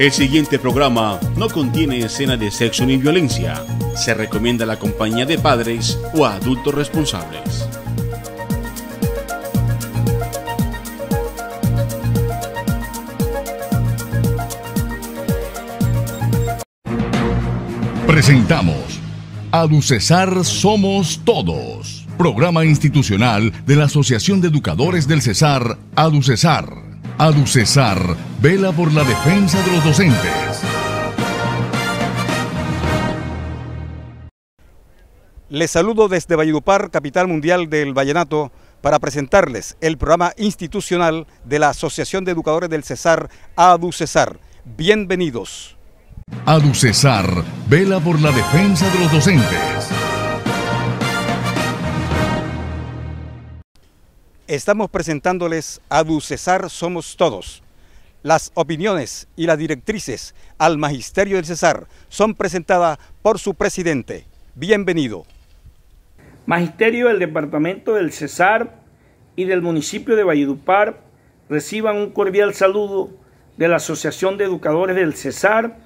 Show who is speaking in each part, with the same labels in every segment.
Speaker 1: El siguiente programa no contiene escena de sexo ni violencia. Se recomienda la compañía de padres o adultos responsables. Presentamos Aducesar Somos Todos, programa institucional de la Asociación de Educadores del Cesar, Aducesar Adu Cesar vela por la defensa de los docentes.
Speaker 2: Les saludo desde Valledupar, capital mundial del vallenato, para presentarles el programa institucional de la Asociación de Educadores del Cesar, Aducesar. Bienvenidos.
Speaker 1: Aducesar vela por la defensa de los docentes.
Speaker 2: estamos presentándoles a Cesar Somos Todos. Las opiniones y las directrices al Magisterio del Cesar son presentadas por su presidente. Bienvenido. Magisterio del Departamento
Speaker 3: del Cesar y del municipio de Valledupar reciban un cordial saludo de la Asociación de Educadores del Cesar,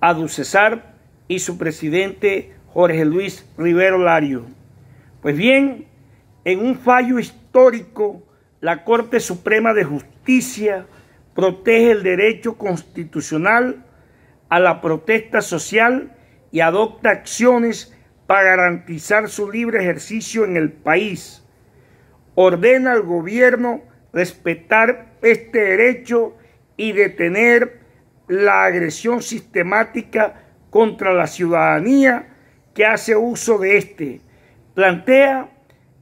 Speaker 3: ADUCESAR y su presidente Jorge Luis Rivero Lario. Pues bien, en un fallo histórico, la Corte Suprema de Justicia protege el derecho constitucional a la protesta social y adopta acciones para garantizar su libre ejercicio en el país. Ordena al gobierno respetar este derecho y detener la agresión sistemática contra la ciudadanía que hace uso de este. Plantea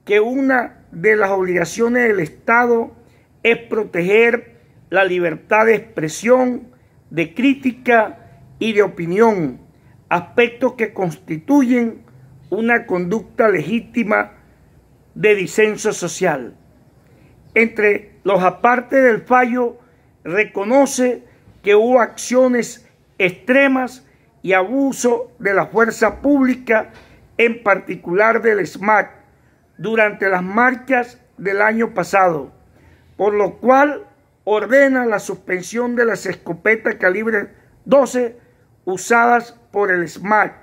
Speaker 3: que una de las obligaciones del Estado es proteger la libertad de expresión, de crítica y de opinión, aspectos que constituyen una conducta legítima de disenso social. Entre los aparte del fallo, reconoce que hubo acciones extremas y abuso de la fuerza pública, en particular del SMAC, durante las marchas del año pasado, por lo cual ordena la suspensión de las escopetas calibre 12 usadas por el SMAC,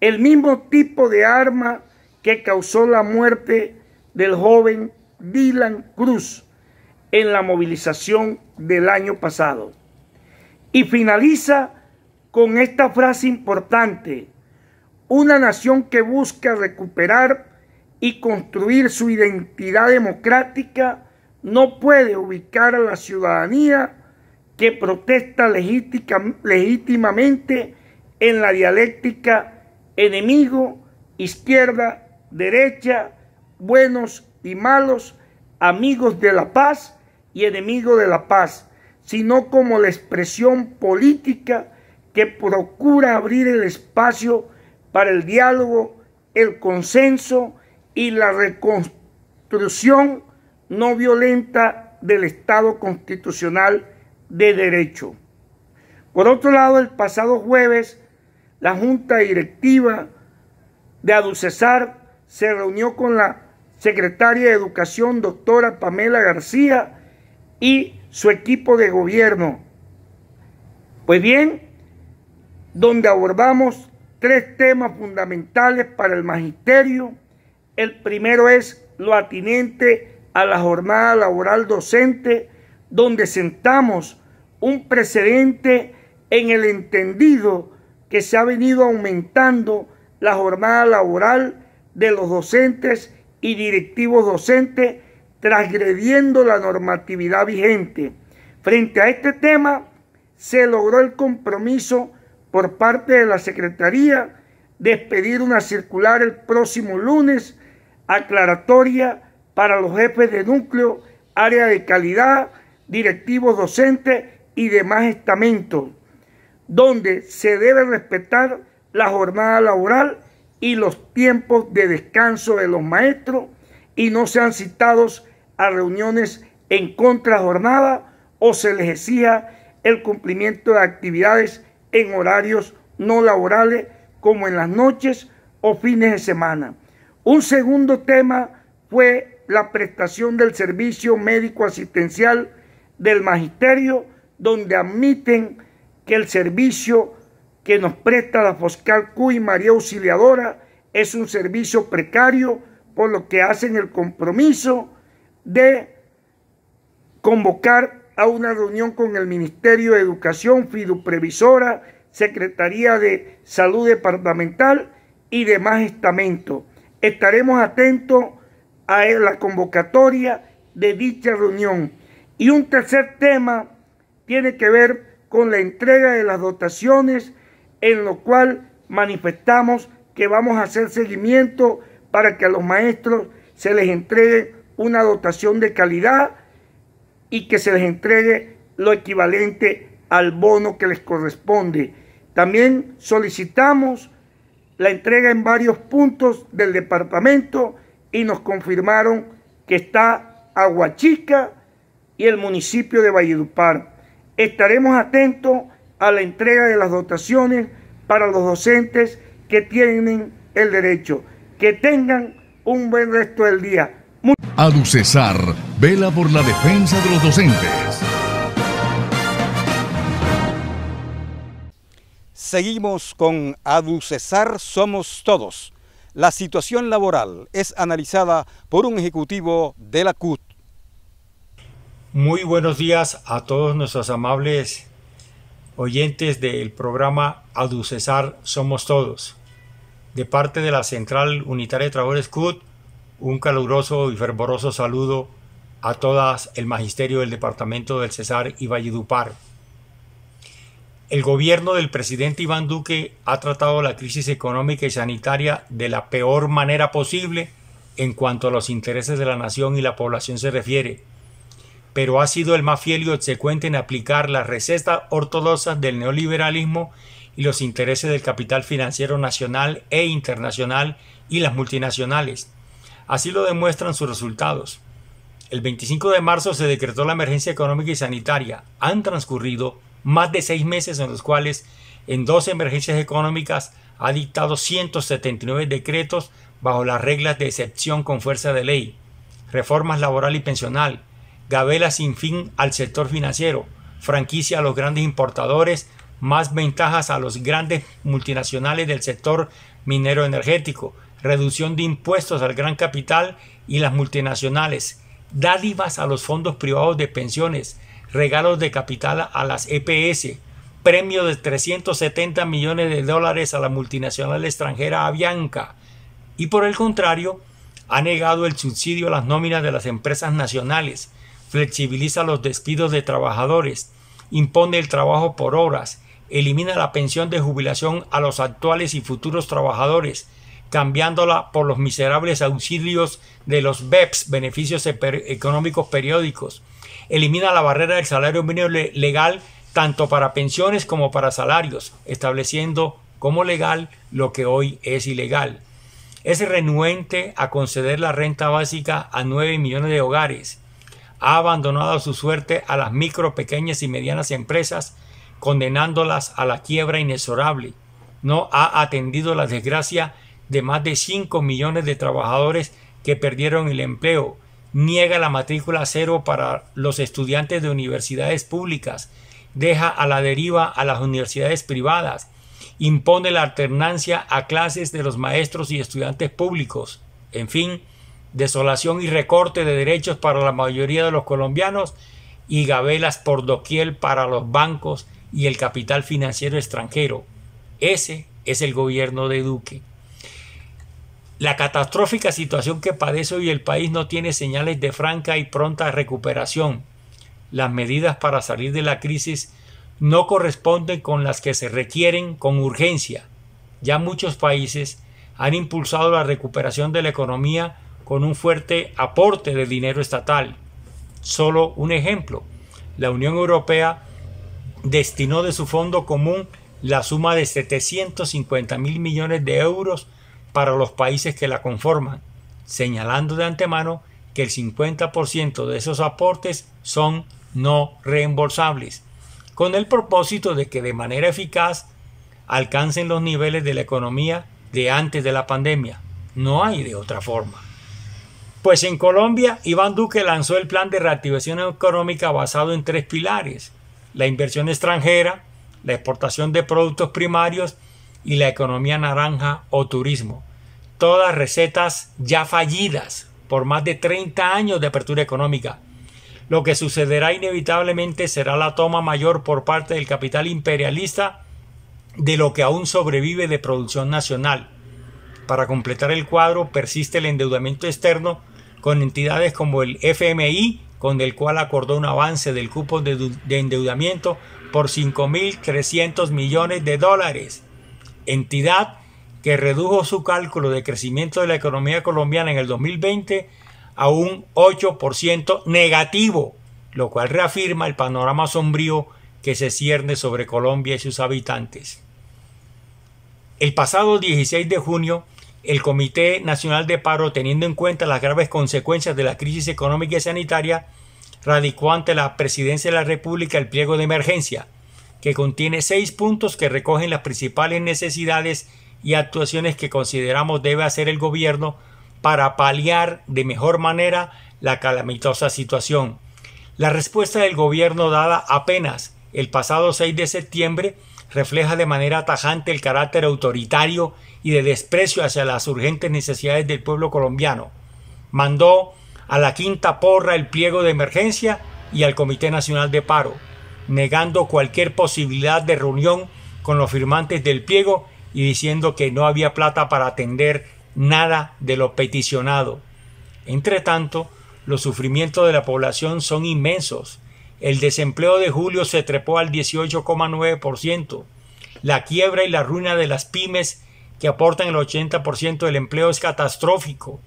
Speaker 3: el mismo tipo de arma que causó la muerte del joven Dylan Cruz en la movilización del año pasado. Y finaliza con esta frase importante, una nación que busca recuperar y construir su identidad democrática, no puede ubicar a la ciudadanía que protesta legítimamente en la dialéctica enemigo, izquierda, derecha, buenos y malos, amigos de la paz y enemigos de la paz, sino como la expresión política que procura abrir el espacio para el diálogo, el consenso, y la reconstrucción no violenta del Estado constitucional de derecho. Por otro lado, el pasado jueves, la Junta Directiva de Aducesar se reunió con la secretaria de Educación, doctora Pamela García, y su equipo de gobierno. Pues bien, donde abordamos tres temas fundamentales para el magisterio el primero es lo atinente a la jornada laboral docente, donde sentamos un precedente en el entendido que se ha venido aumentando la jornada laboral de los docentes y directivos docentes, transgrediendo la normatividad vigente. Frente a este tema, se logró el compromiso por parte de la Secretaría de expedir una circular el próximo lunes aclaratoria para los jefes de núcleo, área de calidad, directivos docentes y demás estamentos, donde se debe respetar la jornada laboral y los tiempos de descanso de los maestros y no sean citados a reuniones en jornada o se les exija el cumplimiento de actividades en horarios no laborales como en las noches o fines de semana. Un segundo tema fue la prestación del servicio médico asistencial del magisterio, donde admiten que el servicio que nos presta la Foscal Cuy María Auxiliadora es un servicio precario, por lo que hacen el compromiso de convocar a una reunión con el Ministerio de Educación, Fiduprevisora, Secretaría de Salud Departamental y demás estamentos estaremos atentos a la convocatoria de dicha reunión. Y un tercer tema tiene que ver con la entrega de las dotaciones, en lo cual manifestamos que vamos a hacer seguimiento para que a los maestros se les entregue una dotación de calidad y que se les entregue lo equivalente al bono que les corresponde. También solicitamos la entrega en varios puntos del departamento y nos confirmaron que está Aguachica y el municipio de Valledupar. Estaremos atentos a la entrega de las dotaciones para los docentes que tienen el derecho. Que tengan un buen resto
Speaker 1: del día. Adu Cesar vela por la defensa de los docentes.
Speaker 2: Seguimos con Aducesar Somos Todos. La situación laboral es analizada por un ejecutivo de la CUT. Muy buenos días a
Speaker 4: todos nuestros amables oyentes del programa Aducesar Somos Todos. De parte de la Central Unitaria de Trabajadores CUT, un caluroso y fervoroso saludo a todas el magisterio del Departamento del Cesar y Valledupar. El gobierno del presidente Iván Duque ha tratado la crisis económica y sanitaria de la peor manera posible en cuanto a los intereses de la nación y la población se refiere, pero ha sido el más fiel y obsecuente en aplicar las recetas ortodoxas del neoliberalismo y los intereses del capital financiero nacional e internacional y las multinacionales. Así lo demuestran sus resultados. El 25 de marzo se decretó la emergencia económica y sanitaria. Han transcurrido más de seis meses en los cuales en dos emergencias económicas ha dictado 179 decretos bajo las reglas de excepción con fuerza de ley, reformas laboral y pensional, gabelas sin fin al sector financiero, franquicia a los grandes importadores, más ventajas a los grandes multinacionales del sector minero energético, reducción de impuestos al gran capital y las multinacionales, dádivas a los fondos privados de pensiones, regalos de capital a las EPS, premio de 370 millones de dólares a la multinacional extranjera Avianca y por el contrario ha negado el subsidio a las nóminas de las empresas nacionales, flexibiliza los despidos de trabajadores, impone el trabajo por horas, elimina la pensión de jubilación a los actuales y futuros trabajadores, cambiándola por los miserables auxilios de los BEPS, beneficios económicos periódicos, elimina la barrera del salario mínimo legal tanto para pensiones como para salarios, estableciendo como legal lo que hoy es ilegal. Es renuente a conceder la renta básica a 9 millones de hogares. Ha abandonado su suerte a las micro, pequeñas y medianas empresas, condenándolas a la quiebra inexorable. No ha atendido la desgracia de más de 5 millones de trabajadores que perdieron el empleo, niega la matrícula cero para los estudiantes de universidades públicas, deja a la deriva a las universidades privadas, impone la alternancia a clases de los maestros y estudiantes públicos, en fin, desolación y recorte de derechos para la mayoría de los colombianos y gabelas por doquier para los bancos y el capital financiero extranjero. Ese es el gobierno de Duque. La catastrófica situación que padece hoy el país no tiene señales de franca y pronta recuperación. Las medidas para salir de la crisis no corresponden con las que se requieren con urgencia. Ya muchos países han impulsado la recuperación de la economía con un fuerte aporte de dinero estatal. Solo un ejemplo. La Unión Europea destinó de su fondo común la suma de 750 mil millones de euros para los países que la conforman, señalando de antemano que el 50% de esos aportes son no reembolsables, con el propósito de que de manera eficaz alcancen los niveles de la economía de antes de la pandemia. No hay de otra forma. Pues en Colombia, Iván Duque lanzó el plan de reactivación económica basado en tres pilares, la inversión extranjera, la exportación de productos primarios y la economía naranja o turismo. Todas recetas ya fallidas por más de 30 años de apertura económica. Lo que sucederá inevitablemente será la toma mayor por parte del capital imperialista de lo que aún sobrevive de producción nacional. Para completar el cuadro persiste el endeudamiento externo con entidades como el FMI, con el cual acordó un avance del cupo de endeudamiento por 5.300 millones de dólares entidad que redujo su cálculo de crecimiento de la economía colombiana en el 2020 a un 8% negativo, lo cual reafirma el panorama sombrío que se cierne sobre Colombia y sus habitantes. El pasado 16 de junio, el Comité Nacional de Paro, teniendo en cuenta las graves consecuencias de la crisis económica y sanitaria, radicó ante la Presidencia de la República el pliego de emergencia, que contiene seis puntos que recogen las principales necesidades y actuaciones que consideramos debe hacer el gobierno para paliar de mejor manera la calamitosa situación. La respuesta del gobierno dada apenas el pasado 6 de septiembre refleja de manera tajante el carácter autoritario y de desprecio hacia las urgentes necesidades del pueblo colombiano. Mandó a la quinta porra el pliego de emergencia y al Comité Nacional de Paro negando cualquier posibilidad de reunión con los firmantes del pliego y diciendo que no había plata para atender nada de lo peticionado. Entre tanto, los sufrimientos de la población son inmensos. El desempleo de julio se trepó al 18,9%. La quiebra y la ruina de las pymes que aportan el 80% del empleo es catastrófico.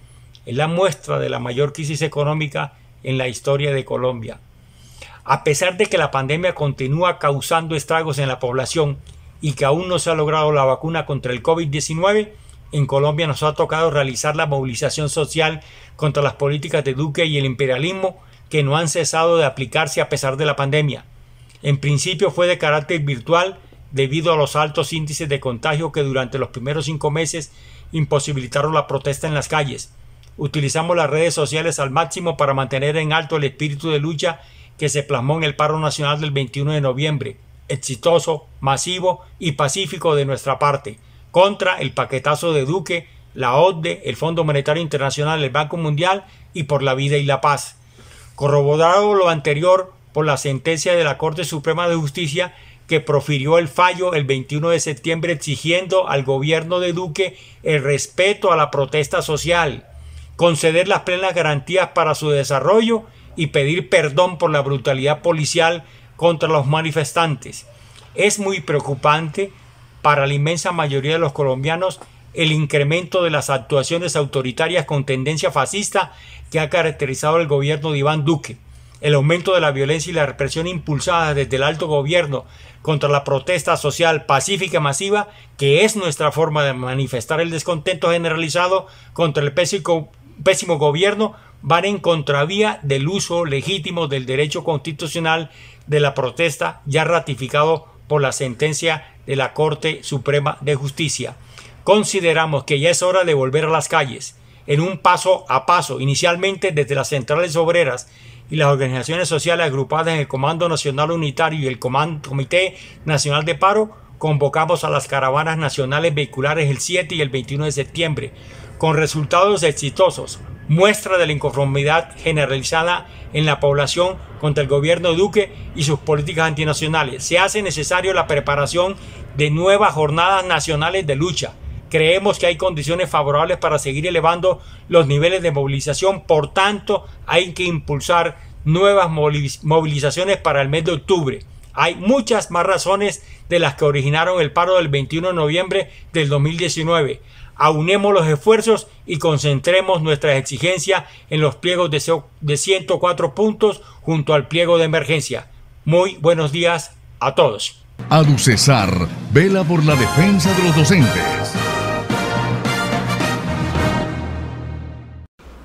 Speaker 4: Es la muestra de la mayor crisis económica en la historia de Colombia. A pesar de que la pandemia continúa causando estragos en la población y que aún no se ha logrado la vacuna contra el COVID-19, en Colombia nos ha tocado realizar la movilización social contra las políticas de Duque y el imperialismo que no han cesado de aplicarse a pesar de la pandemia. En principio fue de carácter virtual debido a los altos índices de contagio que durante los primeros cinco meses imposibilitaron la protesta en las calles. Utilizamos las redes sociales al máximo para mantener en alto el espíritu de lucha que se plasmó en el paro nacional del 21 de noviembre, exitoso, masivo y pacífico de nuestra parte, contra el paquetazo de Duque, la ODE, el Fondo Monetario Internacional, el Banco Mundial y por la vida y la paz. Corroborado lo anterior por la sentencia de la Corte Suprema de Justicia que profirió el fallo el 21 de septiembre exigiendo al gobierno de Duque el respeto a la protesta social, conceder las plenas garantías para su desarrollo y pedir perdón por la brutalidad policial contra los manifestantes. Es muy preocupante para la inmensa mayoría de los colombianos el incremento de las actuaciones autoritarias con tendencia fascista que ha caracterizado el gobierno de Iván Duque. El aumento de la violencia y la represión impulsada desde el alto gobierno contra la protesta social pacífica masiva, que es nuestra forma de manifestar el descontento generalizado contra el pésimo, pésimo gobierno van en contravía del uso legítimo del derecho constitucional de la protesta ya ratificado por la sentencia de la Corte Suprema de Justicia. Consideramos que ya es hora de volver a las calles, en un paso a paso, inicialmente desde las centrales obreras y las organizaciones sociales agrupadas en el Comando Nacional Unitario y el Comité Nacional de Paro, convocamos a las caravanas nacionales vehiculares el 7 y el 21 de septiembre, con resultados exitosos, muestra de la inconformidad generalizada en la población contra el gobierno Duque y sus políticas antinacionales. Se hace necesario la preparación de nuevas jornadas nacionales de lucha. Creemos que hay condiciones favorables para seguir elevando los niveles de movilización, por tanto hay que impulsar nuevas movilizaciones para el mes de octubre. Hay muchas más razones de las que originaron el paro del 21 de noviembre del 2019 aunemos los esfuerzos y concentremos nuestras exigencias en los pliegos de 104 puntos junto al pliego de emergencia. Muy buenos días a todos.
Speaker 1: Aducesar vela por la defensa de los docentes.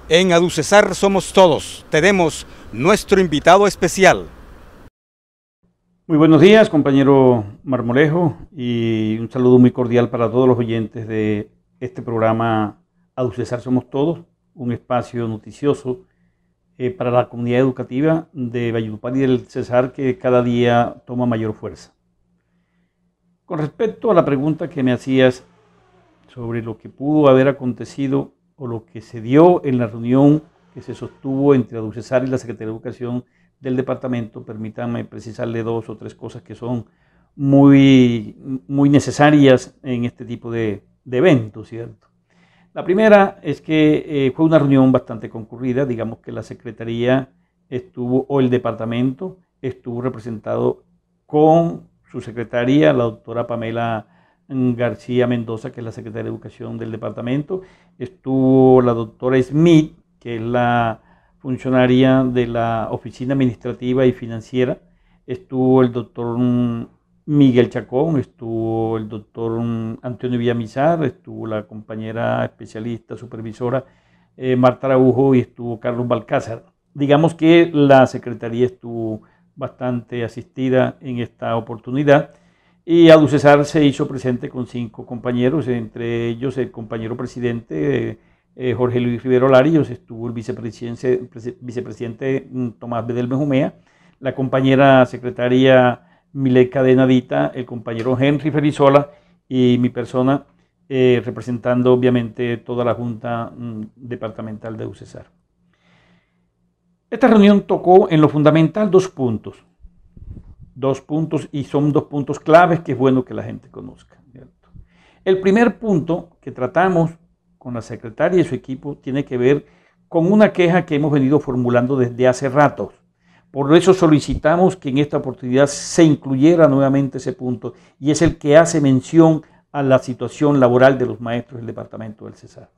Speaker 1: En
Speaker 2: Aducesar somos todos. Tenemos nuestro invitado especial.
Speaker 5: Muy buenos días, compañero Marmolejo, y un saludo muy cordial para todos los oyentes de este programa Aducesar Somos Todos, un espacio noticioso eh, para la comunidad educativa de Valledupar y del Cesar que cada día toma mayor fuerza. Con respecto a la pregunta que me hacías sobre lo que pudo haber acontecido o lo que se dio en la reunión que se sostuvo entre Aducesar y la Secretaría de Educación del departamento, permítanme precisarle dos o tres cosas que son muy, muy necesarias en este tipo de, de eventos, ¿cierto? La primera es que eh, fue una reunión bastante concurrida, digamos que la Secretaría estuvo, o el departamento estuvo representado con su secretaria, la doctora Pamela mm, García Mendoza, que es la secretaria de Educación del departamento, estuvo la doctora Smith, que es la funcionaria de la Oficina Administrativa y Financiera, estuvo el doctor mm, Miguel Chacón, estuvo el doctor Antonio Villamizar, estuvo la compañera especialista, supervisora eh, Marta Araujo y estuvo Carlos Balcázar. Digamos que la Secretaría estuvo bastante asistida en esta oportunidad y Adu Cesar se hizo presente con cinco compañeros, entre ellos el compañero presidente eh, Jorge Luis Rivero Larios, estuvo el vicepresidente, vicepresidente mm, Tomás bedelme Jumea, la compañera secretaria mi Cadenadita, el compañero Henry Ferizola y mi persona, eh, representando obviamente toda la Junta mm, Departamental de UCESAR. Esta reunión tocó en lo fundamental dos puntos. Dos puntos y son dos puntos claves que es bueno que la gente conozca. El primer punto que tratamos con la secretaria y su equipo tiene que ver con una queja que hemos venido formulando desde hace ratos por eso solicitamos que en esta oportunidad se incluyera nuevamente ese punto y es el que hace mención a la situación laboral de los maestros del departamento del Cesar.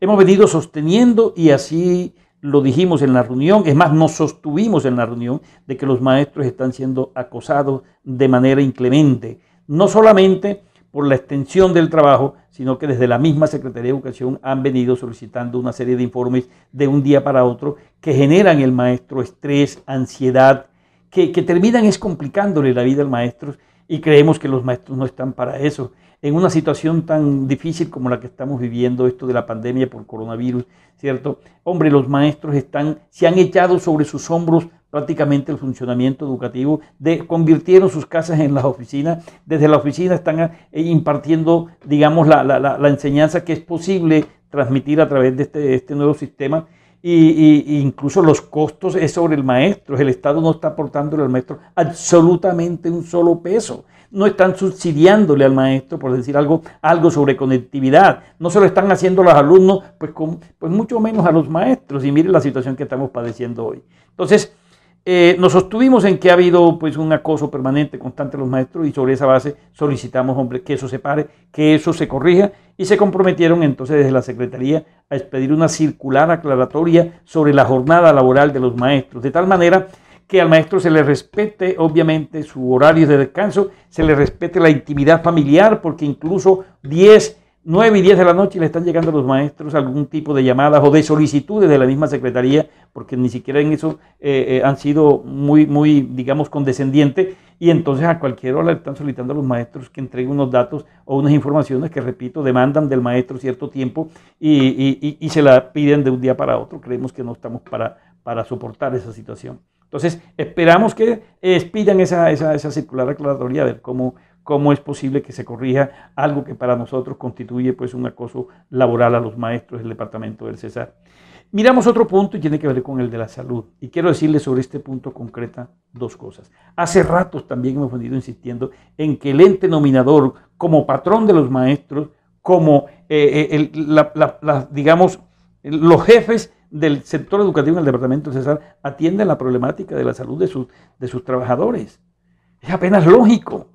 Speaker 5: Hemos venido sosteniendo y así lo dijimos en la reunión, es más, nos sostuvimos en la reunión de que los maestros están siendo acosados de manera inclemente, no solamente por la extensión del trabajo, sino que desde la misma Secretaría de Educación han venido solicitando una serie de informes de un día para otro que generan el maestro estrés, ansiedad, que, terminan es complicándole la vida al maestro y creemos que los maestros no están para eso. En una situación tan difícil como la que estamos viviendo, esto de la pandemia por coronavirus, ¿cierto? Hombre, los maestros están, se han echado sobre sus hombros prácticamente el funcionamiento educativo, de, convirtieron sus casas en las oficinas, desde la oficina están eh, impartiendo, digamos, la, enseñanza que es posible transmitir a través de este, este nuevo sistema y, incluso los costos es sobre el maestro. El Estado no está aportándole al maestro absolutamente un solo peso. No están subsidiándole al maestro, por decir algo, algo sobre conectividad. No se lo están haciendo los alumnos, pues, con, pues mucho menos a los maestros. Y miren la situación que estamos padeciendo hoy. Entonces, eh, nos sostuvimos en que ha habido pues, un acoso permanente, constante a los maestros y sobre esa base solicitamos hombre, que eso se pare, que eso se corrija y se comprometieron entonces desde la Secretaría a expedir una circular aclaratoria sobre la jornada laboral de los maestros, de tal manera que al maestro se le respete obviamente su horario de descanso, se le respete la intimidad familiar, porque incluso 10 9 y 10 de la noche le están llegando a los maestros algún tipo de llamadas o de solicitudes de la misma Secretaría, porque ni siquiera en eso eh, eh, han sido muy, muy, digamos, condescendientes. Y entonces a cualquier hora le están solicitando a los maestros que entreguen unos datos o unas informaciones que, repito, demandan del maestro cierto tiempo y, se la piden de un día para otro. Creemos que no estamos para, para soportar esa situación. Entonces, esperamos que expidan eh, esa, esa circular aclaratoria, a ver cómo, cómo es posible que se corrija algo que para nosotros constituye pues un acoso laboral a los maestros del departamento del César. Miramos otro punto y tiene que ver con el de la salud. Y quiero decirles sobre este punto concreta dos cosas. Hace ratos también hemos venido insistiendo en que el ente nominador como patrón de los maestros, como eh, eh, digamos, los jefes del sector educativo en el Departamento del Cesar atienden la problemática de la salud de sus, de sus trabajadores. Es apenas lógico.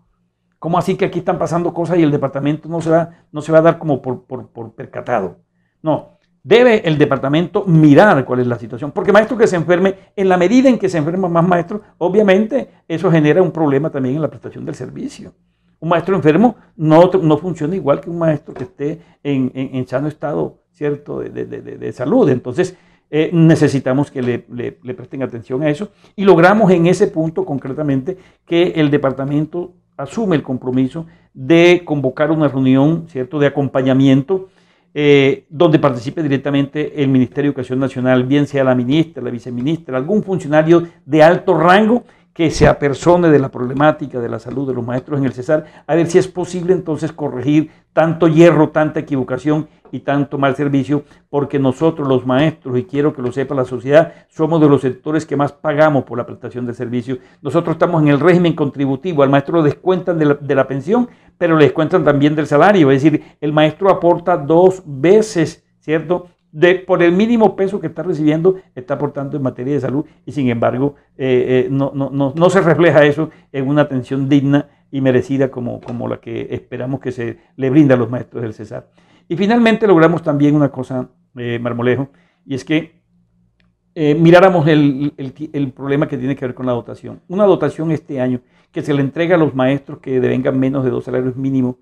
Speaker 5: ¿Cómo así que aquí están pasando cosas y el departamento no se va, no se va a dar como por, percatado? No, debe el departamento mirar cuál es la situación. Porque maestro que se enferme, en la medida en que se enferma más maestros, obviamente eso genera un problema también en la prestación del servicio. Un maestro enfermo no, funciona igual que un maestro que esté en, en, en sano estado cierto de, salud. Entonces eh, necesitamos que le presten atención a eso y logramos en ese punto concretamente que el departamento asume el compromiso de convocar una reunión ¿cierto? de acompañamiento eh, donde participe directamente el Ministerio de Educación Nacional, bien sea la ministra, la viceministra, algún funcionario de alto rango que se apersone de la problemática de la salud de los maestros en el Cesar, a ver si es posible entonces corregir tanto hierro, tanta equivocación y tanto mal servicio, porque nosotros los maestros, y quiero que lo sepa la sociedad, somos de los sectores que más pagamos por la prestación de servicio. Nosotros estamos en el régimen contributivo, al maestro lo descuentan de la, de la pensión, pero le descuentan también del salario, es decir, el maestro aporta dos veces, ¿cierto? por el mínimo peso que está recibiendo, está aportando en materia de salud y sin embargo eh, eh, no, se refleja eso en una atención digna y merecida como, como la que esperamos que se le brinda a los maestros del César. Y finalmente logramos también una cosa, eh, Marmolejo, y es que miráramos el, problema que tiene que ver con la dotación. Una dotación este año que se le entrega a los maestros que devengan menos de dos salarios mínimos.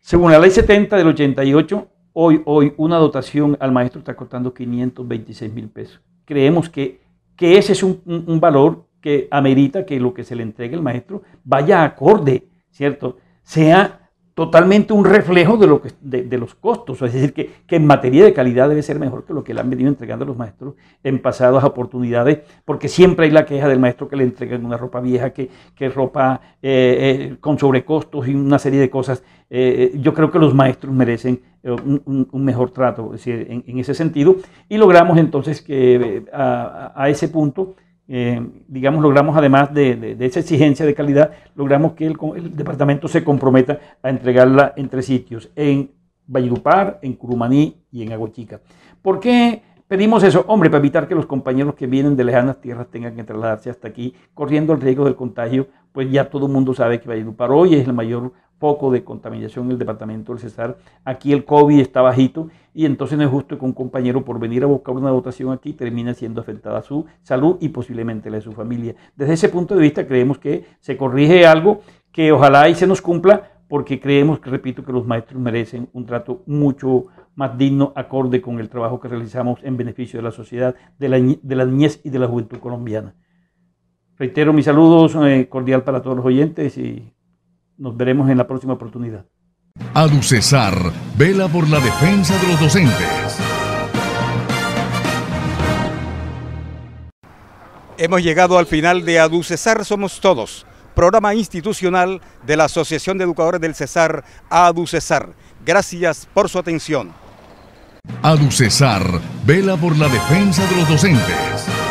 Speaker 5: Según la ley 70 del 88, Hoy, hoy, una dotación al maestro está cortando 526 mil pesos. Creemos que, que ese es un, un, valor que amerita que lo que se le entregue al maestro vaya acorde, ¿cierto? Sea totalmente un reflejo de, lo que, de, los costos. Es decir, que, en materia de calidad debe ser mejor que lo que le han venido entregando los maestros en pasadas oportunidades, porque siempre hay la queja del maestro que le entregan una ropa vieja, que, que ropa eh, eh, con sobrecostos y una serie de cosas. Eh, yo creo que los maestros merecen un, mejor trato en, ese sentido. Y logramos entonces que a ese punto eh, digamos, logramos además de, esa exigencia de calidad, logramos que el, el, departamento se comprometa a entregarla entre sitios, en Valledupar, en Curumaní y en Aguachica. ¿Por qué pedimos eso? Hombre, para evitar que los compañeros que vienen de lejanas tierras tengan que trasladarse hasta aquí, corriendo el riesgo del contagio, pues ya todo el mundo sabe que Valledupar hoy es el mayor poco de contaminación en el departamento del Cesar. Aquí el COVID está bajito y entonces no es justo que un compañero por venir a buscar una dotación aquí termine siendo afectada su salud y posiblemente la de su familia. Desde ese punto de vista creemos que se corrige algo que ojalá y se nos cumpla porque creemos, repito, que los maestros merecen un trato mucho más digno, acorde con el trabajo que realizamos en beneficio de la sociedad, de la, niñez y de la juventud colombiana. Reitero mis saludos eh, cordial para todos los oyentes y nos veremos en la próxima oportunidad.
Speaker 1: Aducesar vela por la defensa de los docentes.
Speaker 2: Hemos llegado al final de Aducesar Somos Todos, programa institucional de la Asociación de Educadores del Cesar, Aducesar. Gracias por su atención.
Speaker 1: Aducesar vela por la defensa de los docentes.